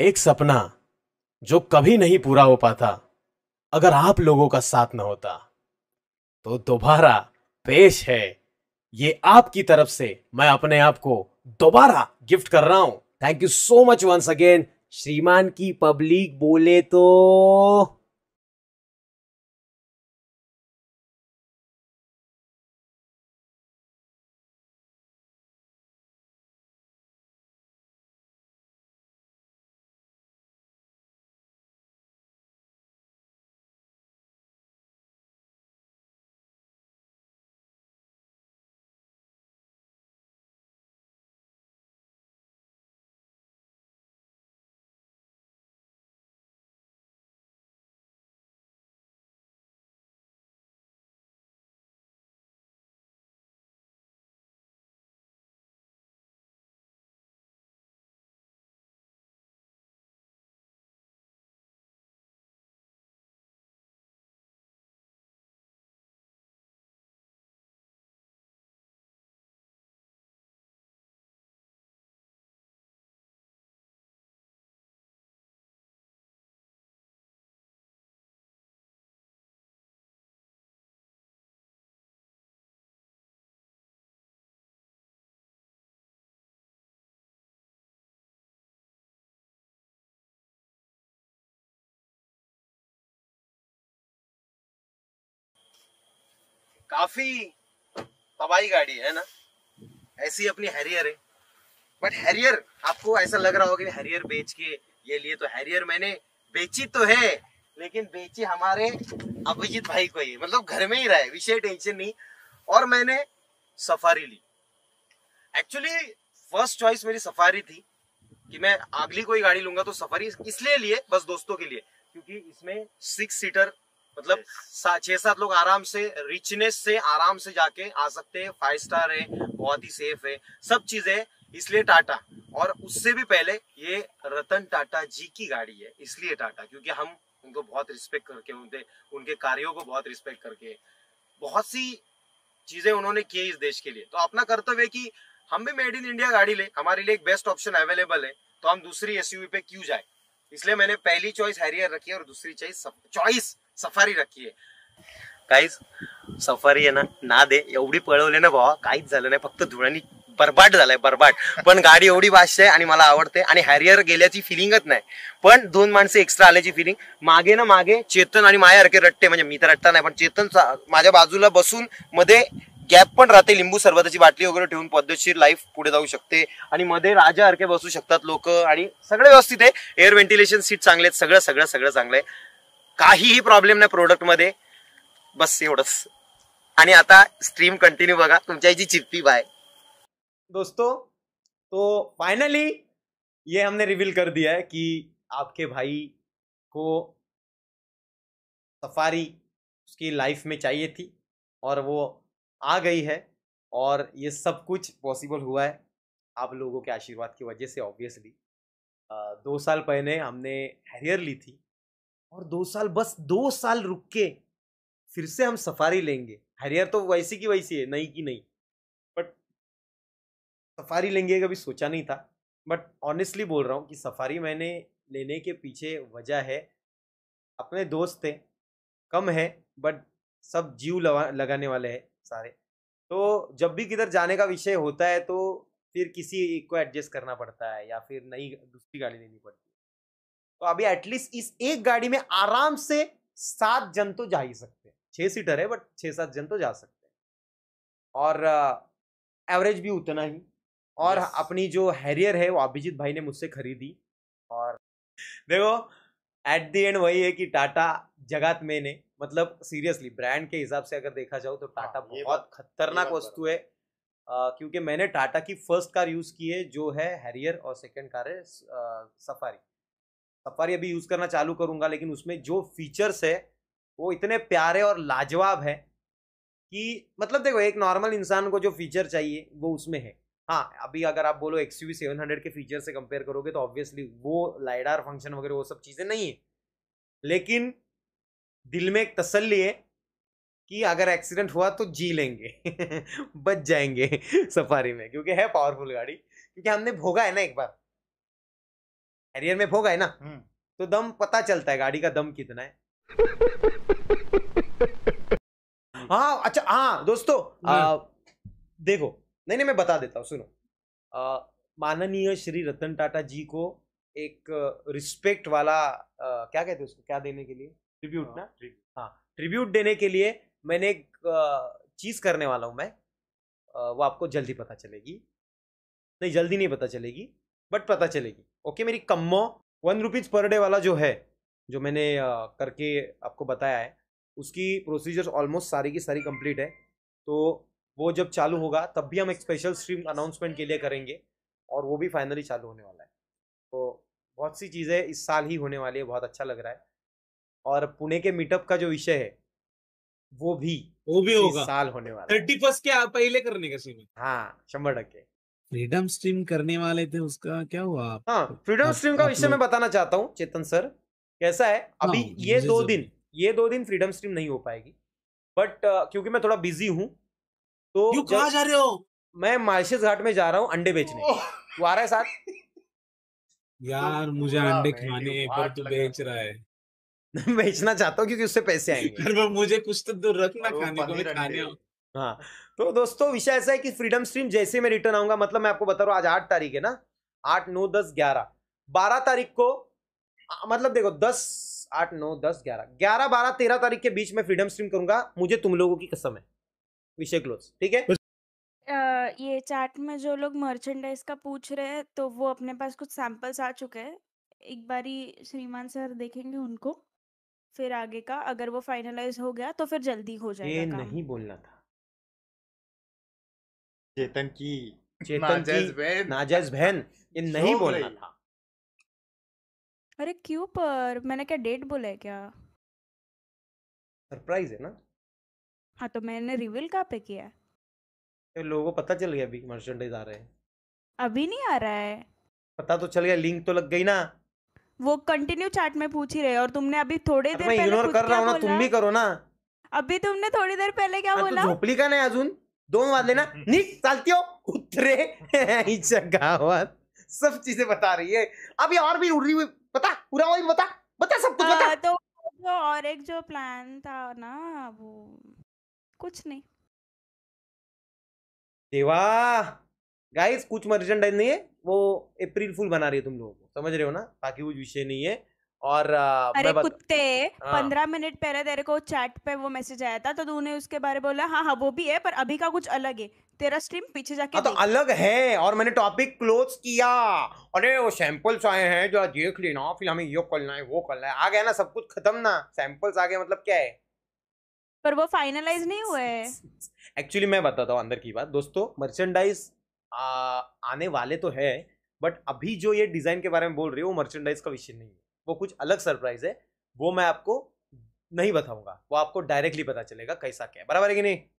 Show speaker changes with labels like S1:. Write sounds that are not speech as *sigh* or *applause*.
S1: एक सपना जो कभी नहीं पूरा हो पाता अगर आप लोगों का साथ न होता तो दोबारा पेश है ये आपकी तरफ से मैं अपने आप को दोबारा गिफ्ट कर रहा हूं thank you so much once
S2: again श्रीमान की पब्लिक बोले तो काफी तबाही गाड़ी है ना
S1: ऐसी अपनी हैरियर है बट हैरियर आपको ऐसा लग रहा होगा कि हैरियर बेच के ये लिए तो हैरियर मैंने बेची तो है लेकिन बेची हमारे अभिजीत भाई को ही मतलब घर में ही रहा है विषय टेंशन नहीं और मैंने सफारी ली एक्चुअली फर्स्ट चॉइस मेरी सफारी थी कि मैं अगली कोई गाड़ी लूंगा तो सफारी इसलिए लिए बस दोस्तों के लिए क्योंकि इसमें सिक्स सीटर मतलब छह सात लोग आराम से रिचनेस से आराम से जाके आ सकते हैं फाइव स्टार है बहुत ही सेफ है सब चीजें इसलिए टाटा और उससे भी पहले ये रतन टाटा जी की गाड़ी है इसलिए टाटा क्योंकि हम उनको बहुत रिस्पेक्ट करके उनके उनके कार्यों को बहुत रिस्पेक्ट करके बहुत सी चीजें उन्होंने की इस देश के लिए तो अपना कर्तव्य है कि हम भी मेड इन इंडिया गाड़ी ले हमारे लिए एक बेस्ट ऑप्शन अवेलेबल है तो हम दूसरी एसयूवी पे क्यों जाए इसलिए मैंने पहली चॉइस हैरियर रखी है और दूसरी चॉइस चॉइस सफारी रखी आहे काहीच सफारी आहे ना ना दे एवढी पळवले ना भावा काहीच झालं नाही फक्त धुळ्यानी बरबाट झालाय बरबाट पण गाडी एवढी आहे आणि मला आवडते आणि हॅरियर गेल्याची फिलिंगच नाही पण दोन माणसे एक्स्ट्रा आल्याची फिलिंग मागे ना मागे चेतन आणि माया अरके रट्टे म्हणजे मी तर रट्टा नाही पण चेतन माझ्या बाजूला बसून मध्ये गॅप पण राहते लिंबू सरबताची बाटली वगैरे ठेवून पद्धतशीर लाईफ पुढे जाऊ शकते आणि मध्ये राजा अर्के बसू शकतात लोक आणि सगळे व्यवस्थित आहे एअर व्हेंटिलेशन सीट चांगले आहेत सगळं सगळं सगळं चांगलं आहे काहीही प्रॉब्लेम प्रोडक्ट मध्य बस एवडस आता स्ट्रीम कंटिन्यू बघा तुमच्या याची बाय दोस्तों तो फाइनली ये हमने रिवील कर दिया है कि आपके भाई को सफारी उसकी लाइफ में चाहिए थी और वो आ गई है और ये सब कुछ पॉसिबल हुआ है आप लोगों के आशीर्वाद की वजह से ऑब्वियसली दो साल पहले हमने हैरियर ली थी और दो साल बस दो साल रुक के फिर से हम सफारी लेंगे हरियर तो वैसी की वैसी है नहीं की नहीं बट सफारी लेंगे कभी सोचा नहीं था बट ऑनेस्टली बोल रहा हूँ कि सफारी मैंने लेने के पीछे वजह है अपने दोस्त थे कम है बट सब जीव लगा लगाने वाले हैं सारे तो जब भी किधर जाने का विषय होता है तो फिर किसी को एडजस्ट करना पड़ता है या फिर नई दूसरी गाड़ी लेनी पड़ती है तो अभी एटलीस्ट इस एक गाड़ी में आराम से सात जन तो जा ही सकते हैं छह सीटर है बट छह सात जन तो जा सकते हैं और एवरेज भी उतना ही और yes. अपनी जो हैरियर है वो अभिजीत भाई ने मुझसे खरीदी और देखो एट दी एंड वही है कि टाटा जगत ने मतलब सीरियसली ब्रांड के हिसाब से अगर देखा जाओ तो टाटा हाँ, बहुत खतरनाक वस्तु है क्योंकि मैंने टाटा की फर्स्ट कार यूज़ की है जो है हैरियर और सेकंड कार है सफारी सफारी अभी यूज़ करना चालू करूँगा लेकिन उसमें जो फीचर्स है वो इतने प्यारे और लाजवाब है कि मतलब देखो एक नॉर्मल इंसान को जो फीचर चाहिए वो उसमें है हाँ अभी अगर आप बोलो एक्स यू सेवन हंड्रेड के फीचर से कंपेयर करोगे तो ऑब्वियसली वो लाइडार फंक्शन वगैरह वो सब चीज़ें नहीं है लेकिन दिल में एक तसल्ली है कि अगर एक्सीडेंट हुआ तो जी लेंगे *laughs* बच जाएंगे *laughs* सफारी में क्योंकि है पावरफुल गाड़ी क्योंकि हमने भोगा है ना एक बार हैरियर में होगा है ना हम्म। तो दम पता चलता है गाड़ी का दम कितना है *laughs* हाँ अच्छा हाँ दोस्तों हम्म। आ, देखो नहीं नहीं मैं बता देता हूँ सुनो माननीय श्री रतन टाटा जी को एक रिस्पेक्ट वाला आ, क्या कहते हैं उसको क्या देने के लिए ट्रिब्यूट हाँ, ना हाँ ट्रिब्यूट देने के लिए मैंने एक चीज करने वाला हूँ मैं आ, वो आपको जल्दी पता चलेगी नहीं जल्दी नहीं पता चलेगी बट पता चलेगी ओके मेरी कम्मो वन रुपीज़ पर डे वाला जो है जो मैंने करके आपको बताया है उसकी प्रोसीजर्स ऑलमोस्ट सारी की सारी कंप्लीट है तो वो जब चालू होगा तब भी हम एक स्पेशल स्ट्रीम अनाउंसमेंट के लिए करेंगे और वो भी फाइनली चालू होने वाला है तो बहुत सी चीज़ें इस साल ही होने वाली है बहुत अच्छा लग रहा है और पुणे के मीटअप का जो विषय है वो भी वो भी होगा साल होने वाला थर्टी फर्स्ट के पहले करने का सीन हाँ शंबर टक्के फ्रीडम स्ट्रीम करने वाले थे उसका क्या हुआ आप हाँ फ्रीडम स्ट्रीम का विषय मैं बताना चाहता हूँ चेतन सर कैसा है हाँ, अभी हाँ, ये दो दिन ये दो दिन फ्रीडम स्ट्रीम नहीं हो पाएगी बट uh, क्योंकि मैं थोड़ा बिजी हूँ तो क्यों कहाँ जा रहे हो मैं मालशेष घाट में जा रहा हूँ अंडे बेचने तू आ रहा है साथ तो यार मुझे अंडे खाने पर तू बेच रहा है *laughs* बेचना चाहता हूँ क्योंकि उससे पैसे *laughs* आएंगे मुझे कुछ तो दूर रखना खाने को खाने हाँ तो दोस्तों विषय ऐसा है कि फ्रीडम स्ट्रीम जैसे मैं रिटर्न आऊंगा मतलब मैं आपको बता रहा हूँ आज आठ तारीख है ना आठ नौ दस ग्यारह बारह तारीख को मतलब देखो दस आठ नौ दस ग्यारह ग्यारह बारह तेरह तारीख के बीच में फ्रीडम स्ट्रीम करूंगा मुझे तुम लोगों की कसम है विषय क्लोज ठीक है
S2: ये चैट में जो लोग मर्चेंडाइज का पूछ रहे हैं तो वो अपने पास कुछ सैंपल्स आ चुके हैं एक बारी श्रीमान सर देखेंगे उनको फिर आगे का अगर वो फाइनलाइज हो गया तो फिर जल्दी हो जाएगा ये नहीं
S1: बोलना था चेतन की चेतन की नाजायज बहन ये नहीं बोलना था
S2: अरे क्यों पर मैंने क्या डेट बोला है क्या सरप्राइज है ना हाँ तो मैंने रिवील कहाँ पे किया
S1: तो लोगों को पता चल गया अभी मर्चेंडाइज आ रहे हैं
S2: अभी नहीं आ रहा है
S1: पता तो चल गया लिंक तो लग गई ना
S2: वो कंटिन्यू चैट में पूछ ही रहे और तुमने अभी थोड़ी देर पहले कर रहा हूँ ना तुम भी करो ना अभी तुमने थोड़ी देर पहले क्या बोला
S1: झोपड़ी का नहीं अजून दोनों बात लेना हम्म। नी हो उतरे गावत सब चीजें बता रही है अभी और भी
S2: उड़ रही हुई बता पूरा वही बता बता सब कुछ बता तो जो और एक जो प्लान था ना वो कुछ नहीं देवा
S1: गाइस कुछ मर्चेंडाइज नहीं है वो अप्रैल फुल बना रही है तुम लोगों को समझ रहे हो ना ताकि वो विषय नहीं है और आ, अरे बत... कुत्ते
S2: हाँ। पंद्रह मिनट पहले तेरे को चैट पे वो मैसेज आया था तो तूने उसके बारे में बोला हाँ हाँ वो भी है पर अभी का कुछ अलग है तेरा स्ट्रीम पीछे जाके हाँ, तो
S1: अलग है और मैंने टॉपिक क्लोज किया अरे वो सैंपल्स आए हैं जो देख लेना फिर हमें ये करना है वो करना है आ गया ना सब कुछ खत्म ना सैंपल्स आ गए मतलब क्या है
S2: पर वो फाइनलाइज नहीं हुए
S1: एक्चुअली मैं बताता हूँ अंदर की बात दोस्तों मर्चेंडाइज आने वाले तो है बट अभी जो ये डिजाइन के बारे में बोल रही है वो मर्चेंडाइज का विषय नहीं है वो कुछ अलग सरप्राइज है वो मैं आपको नहीं बताऊंगा वो आपको डायरेक्टली पता चलेगा कैसा क्या है बराबर है कि नहीं